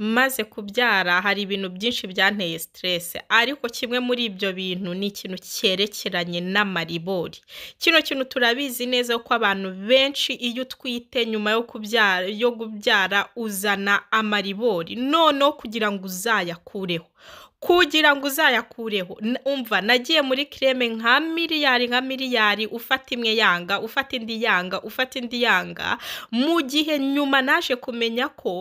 maze kubyara hari ibintu byinshi byanteye siteresi ariko kimwe muri ibyo bintu ni ikintu cyerekeranye n'amaribori kino kintu turabizi neza ko abantu benshi iyo utwite nyuma yo kubyara yo kubyara uzana amaribori noneho kugira ngo uzayakureho kugira ngo uzayakureho umva nagiye muri kireme nka miliyari nka miliyari ufata imwe yanga ufata indi yanga ufata indi yanga mu gihe nyuma naje kumenya ko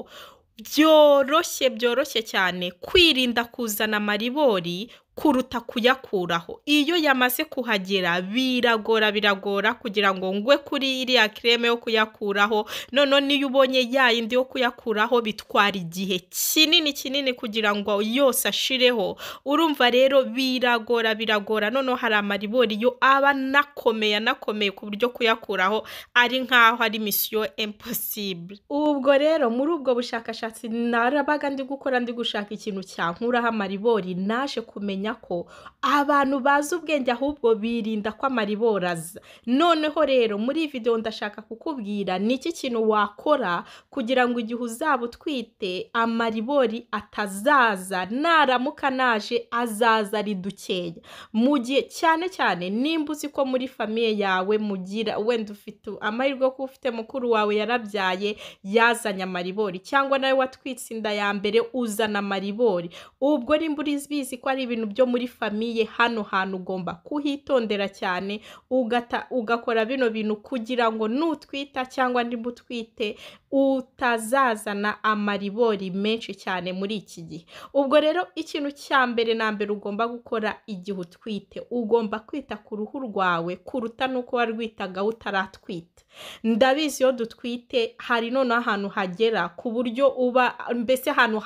byoroshye byoroshye cyane kwirinda kuzana maribori, kuruta kuyakuraho iyo yamaze kuhagera biragora biragora kugira ngo ngwe kuri iriya kireme yo kuyakuraho noneho niyo ubonye ya yindi yo kuyakuraho bitwara igihe kinini kinini kugira ngo yose ashireho urumva rero biragora biragora noneho hari amaribori yo aba anakomeye anakomeye ku buryo kuyakuraho ari nk'aho ari misiyo imposibure ubwo rero muri ubwo bushakashatsi narabaga ndi gukora ndi gushaka ikintu cyankuraho amaribori naje kumenya kumenya ko abantu bazi ubwenge ahubwo birinda kwamara iboraza noneho rero muri video ndashaka kukubwira ni iki kintu wakora kugira ngo igihe uzaba utwite amaribori atazaza naramuka naje azaza ari dukenya mu gihe cyane cyane nimba uzi ko muri famiye yawe mugira wenda ufite amahirwe ko ufite mukuru wawe yarabyaye yazanye amaribori cyangwa nawe watwitse inda ya mbere uzana amaribori ubwo nimba uribizi ko ari ibintu byo muri famiye hano hantu ugomba kuhitondera cyane ugata ugakora bino bintu kugira ngo nutwita cyangwa nimba utwite utazazana amaribori menshi cyane muri iki gihe ubwo rero ikintu cya mbere na mbere ugomba gukora igihe utwite ugomba kwita ku ruhu rwawe kuruta n'uko warwitaga utaratwite ndabizi iyo dutwite hari noneho ahantu hagera ku buryo uba mbese ahantu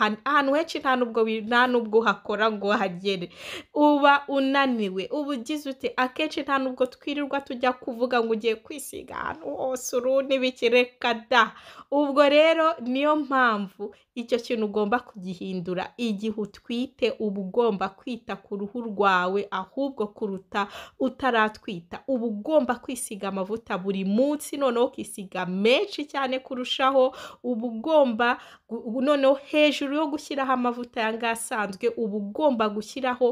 henshi nta n'ubwo uhakora ngo hagere uba unaniwe uba ugize uti akenshi nta n'ubwo twirirwa tujya kuvuga ngo ugiye kwisiga ahantu hose uruhu n'ibikireka da ubwo rero niyo mpamvu icyo kintu ugomba kugihindura igihe utwite uba ugomba kwita ku ruhu rwawe ahubwo kuruta utaratwita uba ugomba kwisiga amavuta buri munsi noneho ukisiga menshi cyane kurushaho uba ugomba noneho hejuru yo gushyiraho amavuta yanga asanzwe uba ugomba gushyiraho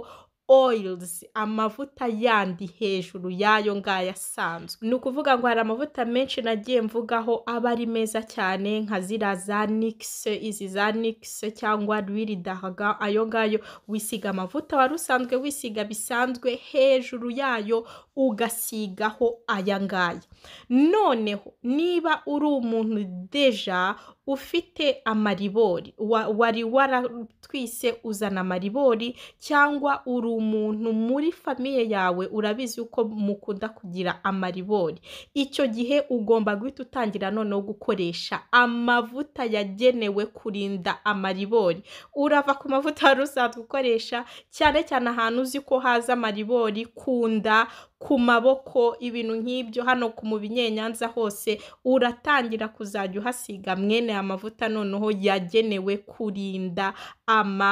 oyirizi amavuta yandi hejuru y'ayo ngayo asanzwe ni ukuvuga ngo hari amavuta menshi nagiye mvugaho aba ari meza cyane nka ziriya za nikise izi za nikise cyangwa rwiri dahaga ayo ngayo wisiga amavuta wari usanzwe wisiga bisanzwe hejuru yayo ugasigaho aya ngaya noneho niba uri umuntu deja ufite amaribori wari waratwise uzana amaribori cyangwa uri umuntu muri famiye yawe urabizi uko mukunda kugira amaribori icyo gihe ugomba guhita utangira noneho gukoresha amavuta yagenewe kurinda amaribori urava ku mavuta wari usanzwe ukoresha cyane cyane ahantu uzi ko haza amaribori kunda ku maboko ibintu nk'ibyo hano ku mubinyenyanza hose uratangira kuzajya uhasiga mwene aya mavuta noneho yagenewe kurinda ama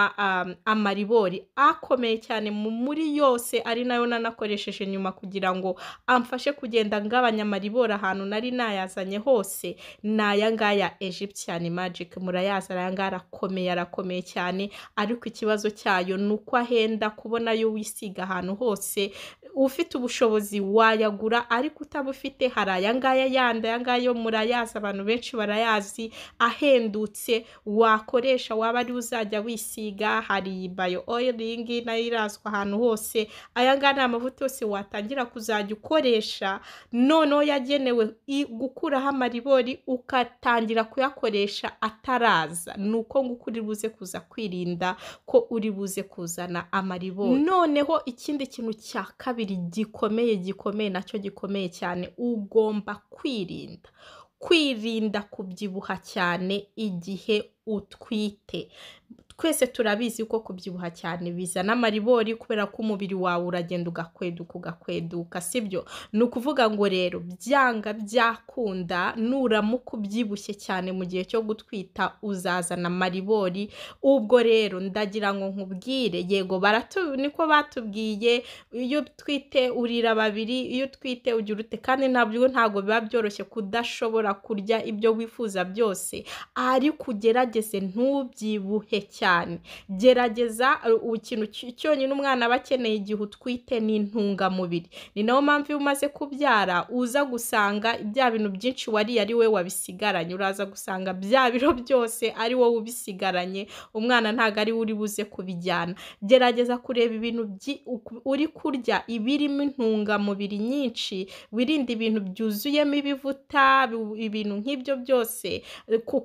amaribori akomeye cyane muri yose ari nayo nanakoresheje nyuma kugira ngo amfashe kugenda ngabanya amaribori ahantu nari nayazanye hose ni aya ngaya Egyptian Magic murayazi aya ngaya arakomeye arakomeye cyane ariko ikibazo cyayo ni uko ahenda kubona yo wisiga ahantu hose ufite ubushobozi wayagura ariko utabufite hari aya ngaya yandi aya ngaya murayazi abantu benshi barayazi ahendutse wakoresha waba ari uzajya wisiga hari bayo oyiringi nayo irazwa ahantu hose aya ngaya ni amavuta yose watangira kuzajya ukoresha noneho yagenewe gukuraho amaribori ukatangira kuyakoresha ataraza ni uko ngo uri buze kuza kwirinda ko uri buze kuzana amaribori noneho ikindi kintu cya kabiri icyizere gikomeye gikomeye nacyo gikomeye cyane ugomba kwirinda kwirinda kubyibuha cyane igihe utwite twese turabizi ko kubyibuha cyane bizana amaribori kubera ko umubiri wawe uragenda ugakweduka ugakweduka sibyo ni ukuvuga ngo rero byanga byakunda nuramuka ubyibushye cyane mu gihe cyo gutwita uzazana amaribori ubwo rero ndagira ngo nkubwire yego baratu niko batubwiye iyo utwite urira babiri iyo utwite ugira ute kandi nabyo ntabwo biba byoroshye kudashobora kurya ibyo wifuza byose ariko ugerageze ntubyibuhe cyane cyane gerageza ikintu cyonyine umwana aba akeneye igihe utwite ni intungamubiri ni nayo mpamvu iyo umaze kubyara uza gusanga bya bintu byinshi wariye ari we wabisigaranye uraza gusanga bya biro byose ari wowe ubisigaranye umwana ntabwo ari we uri buze kubijyana gerageza kureba ibintu uri kurya ibirimo intungamubiri nyinshi wirinde ibintu byuzuyemo ibivuta ibintu nk'ibyo byose ku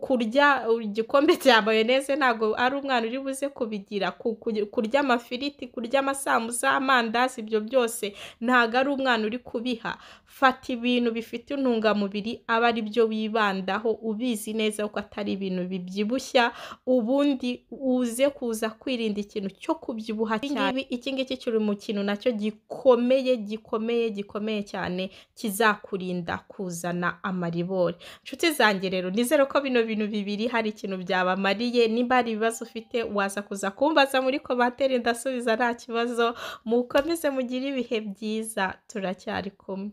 igikombe cya mayoneze ntabwo ari umwana umwana uri buze kubigira kurya amafiriti kurya amasambusa amandazi ibyo byose ntabwo ari umwana uri kubiha fata ibintu bifite intungamubiri aba ari byo wibandaho ubizi neza ko atari ibintu bibyibushya ubundi uze kuza kwirinda ikintu cyo kubyibuha cyane iki ngiki kiri mu kintu nacyo gikomeye gikomeye gikomeye cyane kizakurinda kuzana amaribori nshuti zanjye rero nizere ko bino bintu bibiri hari ikintu byabamariye niba hari ibibazo ufite waza kuza kumbaza muri komantere ndasubiza nta kibazo mukomeze mugire ibihe byiza turacyari kumwe